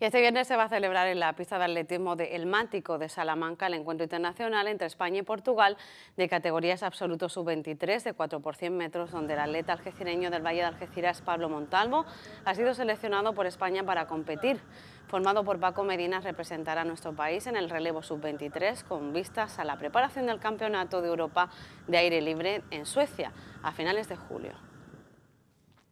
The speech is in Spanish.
Y este viernes se va a celebrar en la pista de atletismo de El de Salamanca el encuentro internacional entre España y Portugal de categorías absolutos sub-23 de 4 por 100 metros, donde el atleta algecireño del Valle de Algeciras, Pablo Montalvo, ha sido seleccionado por España para competir. Formado por Paco Medina, representará a nuestro país en el relevo sub-23 con vistas a la preparación del Campeonato de Europa de Aire Libre en Suecia a finales de julio.